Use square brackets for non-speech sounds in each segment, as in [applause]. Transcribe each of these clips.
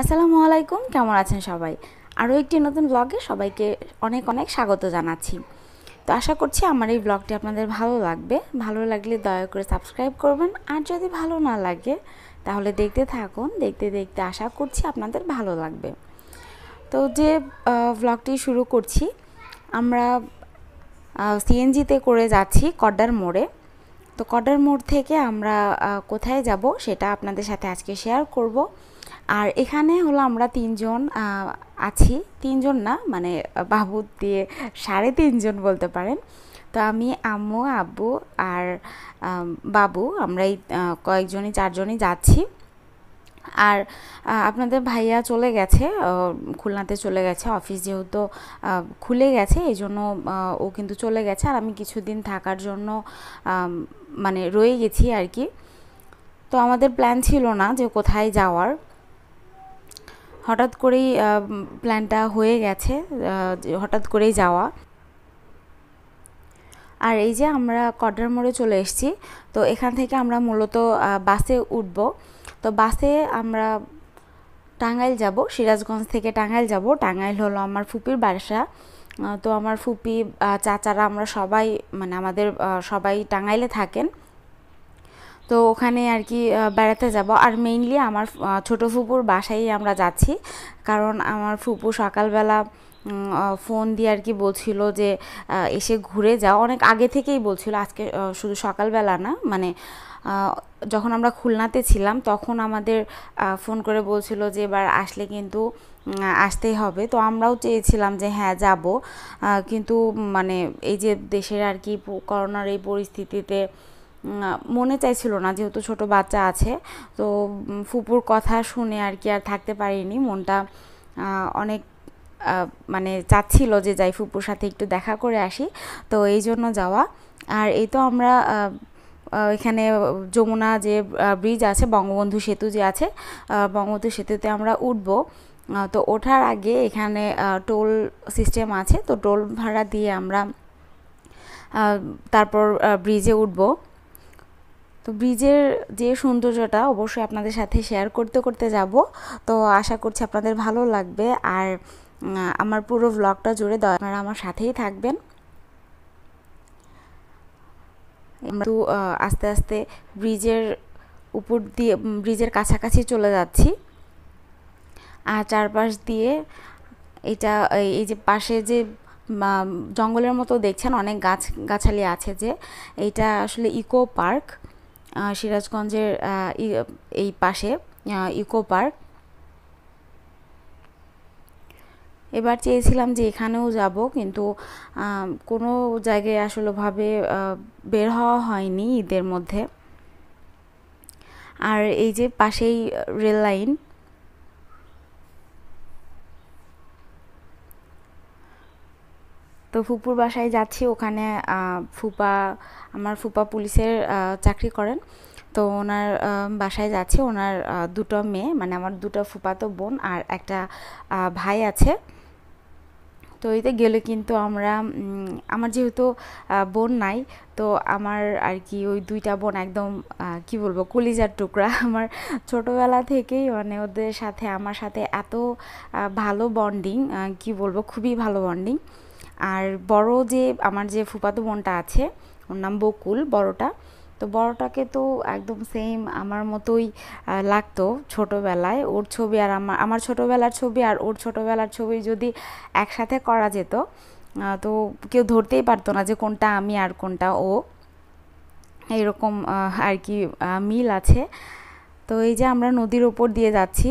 আসসালামু আলাইকুম কেমন আছেন সবাই আরও একটি নতুন ব্লগে সবাইকে অনেক অনেক স্বাগত জানাচ্ছি তো আশা করছি আমার এই ব্লগটি আপনাদের ভালো লাগবে ভালো লাগলে দয়া করে সাবস্ক্রাইব করবেন আর যদি ভালো না লাগে তাহলে দেখতে থাকুন দেখতে দেখতে আশা করছি আপনাদের ভালো লাগবে তো যে ব্লগটি শুরু করছি আমরা সিএনজিতে করে যাচ্ছি কড্ডার মোড়ে তো কড্ডার মোড় থেকে আমরা কোথায় যাব সেটা আপনাদের সাথে আজকে শেয়ার করব আর এখানে হলো আমরা তিনজন আছি তিনজন না মানে বাবু দিয়ে সাড়ে তিনজন বলতে পারেন তো আমি আম্মু আব্বু আর বাবু আমরা এই কয়েকজনই চারজনই যাচ্ছি আর আপনাদের ভাইয়া চলে গেছে খুলনাতে চলে গেছে অফিস যেহেতু খুলে গেছে এই জন্য ও কিন্তু চলে গেছে আর আমি কিছুদিন থাকার জন্য মানে রয়ে গেছি আর কি তো আমাদের প্ল্যান ছিল না যে কোথায় যাওয়ার হঠাৎ করেই প্ল্যানটা হয়ে গেছে হঠাৎ করেই যাওয়া আর এই যে আমরা কডার মোড়ে চলে এসেছি তো এখান থেকে আমরা মূলত বাসে উঠব তো বাসে আমরা টাঙ্গাইল যাব সিরাজগঞ্জ থেকে টাঙ্গাইল যাব টাঙ্গাইল হলো আমার ফুপির বাসা তো আমার ফুপি চাচারা আমরা সবাই মানে আমাদের সবাই টাঙ্গাইলে থাকেন তো ওখানে আর কি বেড়াতে যাব আর মেইনলি আমার ছোট ফুপুর বাসায় আমরা যাচ্ছি কারণ আমার ফুপু সকালবেলা ফোন দিয়ে আর কি বলছিল যে এসে ঘুরে যাও অনেক আগে থেকেই বলছিল আজকে শুধু সকালবেলা না মানে যখন আমরা খুলনাতে ছিলাম তখন আমাদের ফোন করে বলছিল যে এবার আসলে কিন্তু আসতেই হবে তো আমরাও চেয়েছিলাম যে হ্যাঁ যাব কিন্তু মানে এই যে দেশের আর কি করোনার এই পরিস্থিতিতে মনে চাইছিল না যেহেতু ছোট বাচ্চা আছে তো ফুপুর কথা শুনে আর কি আর থাকতে পারিনি মনটা অনেক মানে চাচ্ছিল যে যাই ফুপুর সাথে একটু দেখা করে আসি তো এই জন্য যাওয়া আর এই তো আমরা এখানে যমুনা যে ব্রিজ আছে বঙ্গবন্ধু সেতু যে আছে বঙ্গবন্ধু সেতুতে আমরা উঠব তো ওঠার আগে এখানে টোল সিস্টেম আছে তো টোল ভাড়া দিয়ে আমরা তারপর ব্রিজে উঠবো তো ব্রিজের যে সৌন্দর্যটা অবশ্যই আপনাদের সাথে শেয়ার করতে করতে যাব তো আশা করছি আপনাদের ভালো লাগবে আর আমার পুরো ব্লগটা জুড়ে দেওয়া আপনারা আমার সাথেই থাকবেন একটু আস্তে আস্তে ব্রিজের উপর দিয়ে ব্রিজের কাছাকাছি চলে যাচ্ছি আর চারপাশ দিয়ে এটা এই যে পাশে যে জঙ্গলের মতো দেখছেন অনেক গাছ গাছালি আছে যে এটা আসলে ইকো পার্ক সিরাজগঞ্জের এই পাশে ইকো পার্ক এবার চেয়েছিলাম যে এখানেও যাব কিন্তু কোনো জায়গায় আসলেভাবে বের হওয়া হয়নি ঈদের মধ্যে আর এই যে পাশেই রেল লাইন তো ফুপুর বাসায় যাচ্ছি ওখানে ফুপা আমার ফুপা পুলিশের চাকরি করেন তো ওনার বাসায় যাচ্ছি ওনার দুটো মেয়ে মানে আমার দুটো ফুপাতো বোন আর একটা ভাই আছে তো এতে গেলে কিন্তু আমরা আমার যেহেতু বোন নাই তো আমার আর কি ওই দুইটা বোন একদম কি বলবো কলিজার টুকরা [laughs] আমার ছোটোবেলা থেকেই মানে ওদের সাথে আমার সাথে এত ভালো বন্ডিং কি বলবো খুবই ভালো বন্ডিং আর বড় যে আমার যে ফুপাতো বোনটা আছে ওর নাম বকুল বড়টা তো বড়টাকে তো একদম সেম আমার মতোই লাগতো ছোটোবেলায় ওর ছবি আর আমার আমার ছোটোবেলার ছবি আর ওর ছোটোবেলার ছবি যদি একসাথে করা যেত তো কেউ ধরতেই পারতো না যে কোনটা আমি আর কোনটা ও এরকম আর কি মিল আছে তো এই যে আমরা নদীর ওপর দিয়ে যাচ্ছি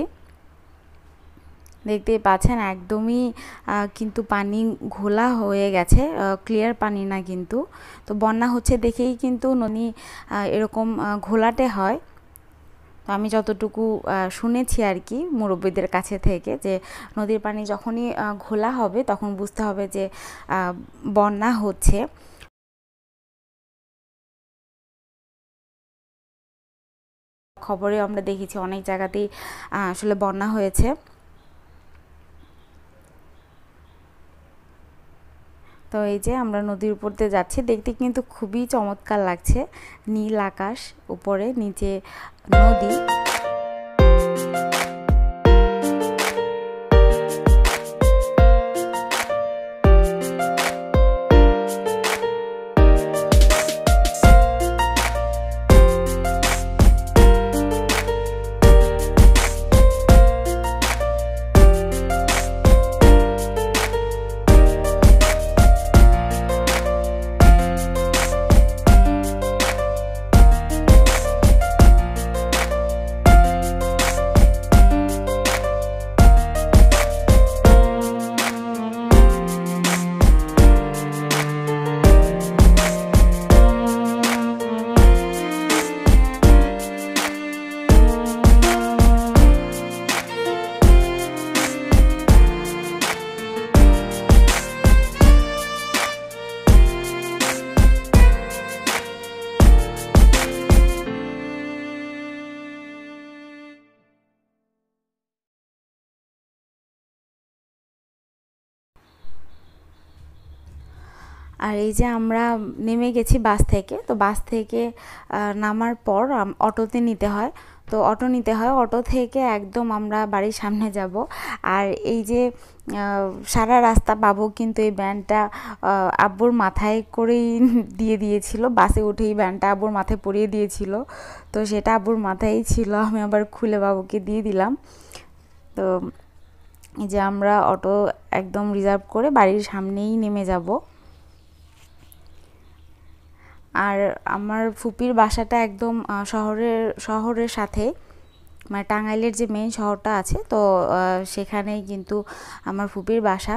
দেখতেই পাচ্ছেন একদমই কিন্তু পানি ঘোলা হয়ে গেছে ক্লিয়ার পানি না কিন্তু তো বন্যা হচ্ছে দেখেই কিন্তু ননি এরকম ঘোলাটে হয় তো আমি যতটুকু শুনেছি আর কি মুরব্বীদের কাছে থেকে যে নদীর পানি যখনই ঘোলা হবে তখন বুঝতে হবে যে বন্যা হচ্ছে খবরে আমরা দেখেছি অনেক জায়গাতেই আসলে বন্যা হয়েছে তো এই যে আমরা নদীর উপর দিয়ে যাচ্ছি দেখতে কিন্তু খুবই চমৎকার লাগছে নীল আকাশ উপরে নিচে নদী আর এই যে আমরা নেমে গেছি বাস থেকে তো বাস থেকে নামার পর অটোতে নিতে হয় তো অটো নিতে হয় অটো থেকে একদম আমরা বাড়ির সামনে যাব আর এই যে সারা রাস্তা বাবু কিন্তু এই ব্যান্ডটা আব্বুর মাথায় করেই দিয়ে দিয়েছিল বাসে উঠে এই ব্যান্ডটা আব্বুর মাথায় পরিয়ে দিয়েছিল তো সেটা আব্বুর মাথায়ই ছিল আমি আবার খুলে বাবুকে দিয়ে দিলাম তো যে আমরা অটো একদম রিজার্ভ করে বাড়ির সামনেই নেমে যাব আর আমার ফুপির বাসাটা একদম শহরের শহরের সাথে মানে টাঙ্গাইলের যে মেন শহরটা আছে তো সেখানেই কিন্তু আমার ফুপির বাসা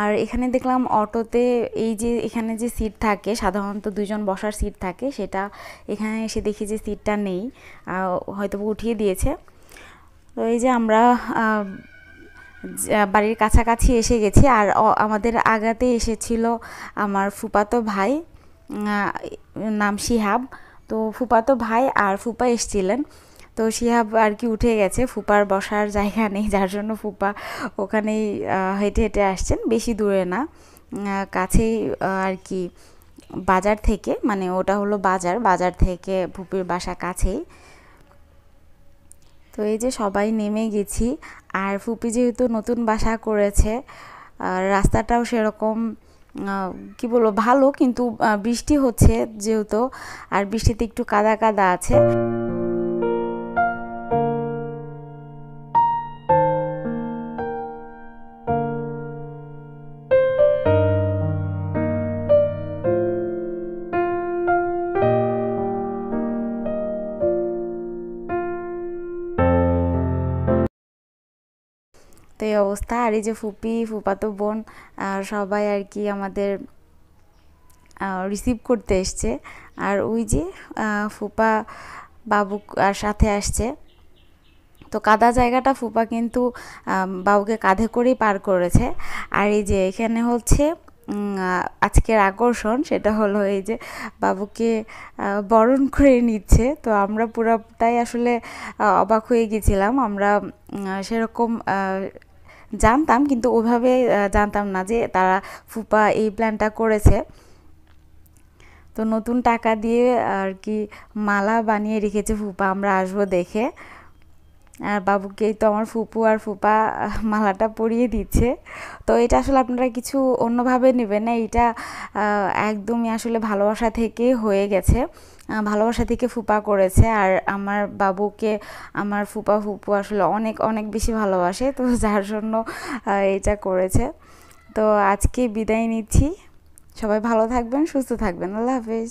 আর এখানে দেখলাম অটোতে এই যে এখানে যে সিট থাকে সাধারণত দুজন বসার সিট থাকে সেটা এখানে এসে দেখি যে সিটটা নেই হয়তো উঠিয়ে দিয়েছে তো এই যে আমরা বাড়ির কাছাকাছি এসে গেছি আর আমাদের আগাতে এসেছিল আমার ফুপাতো ভাই নাম শিহাব তো ফুপাতো ভাই আর ফুপা এসেছিলেন তো শিহাব আর কি উঠে গেছে ফুপার বসার জায়গা নেই যার জন্য ফুপা ওখানেই হেঁটে হেঁটে আসছেন বেশি দূরে না কাছেই আর কি বাজার থেকে মানে ওটা হলো বাজার বাজার থেকে ফুপির বাসা কাছেই তো এই যে সবাই নেমে গেছি আর ফুপি যেহেতু নতুন বাসা করেছে রাস্তাটাও সেরকম কি বলবো ভালো কিন্তু বৃষ্টি হচ্ছে যেহেতু আর বৃষ্টিতে একটু কাদা কাদা আছে তো এই অবস্থা আর এই যে ফুপি ফুপাতো বোন সবাই আর কি আমাদের রিসিভ করতে এসছে আর ওই যে ফুপা বাবু আর সাথে আসছে তো কাদা জায়গাটা ফুপা কিন্তু বাবুকে কাঁধে করেই পার করেছে আর এই যে এখানে হচ্ছে আজকের আকর্ষণ সেটা হলো এই যে বাবুকে বরণ করে নিচ্ছে তো আমরা পুরোটাই আসলে অবাক হয়ে গেছিলাম আমরা সেরকম জানতাম কিন্তু ওভাবে জানতাম না যে তারা ফুপা এই প্ল্যানটা করেছে তো নতুন টাকা দিয়ে আর কি মালা বানিয়ে রেখেছে ফুপা আমরা আসবো দেখে আর বাবুকে তো আমার ফুপু আর ফুপা মালাটা পরিয়ে দিচ্ছে তো এটা আসলে আপনারা কিছু অন্যভাবে নেবেন না এটা একদমই আসলে ভালোবাসা থেকে হয়ে গেছে ভালোবাসা থেকে ফুপা করেছে আর আমার বাবুকে আমার ফুপা ফুপু আসলে অনেক অনেক বেশি ভালোবাসে তো যার জন্য এটা করেছে তো আজকে বিদায় নিচ্ছি সবাই ভালো থাকবেন সুস্থ থাকবেন আল্লাহ হাফিজ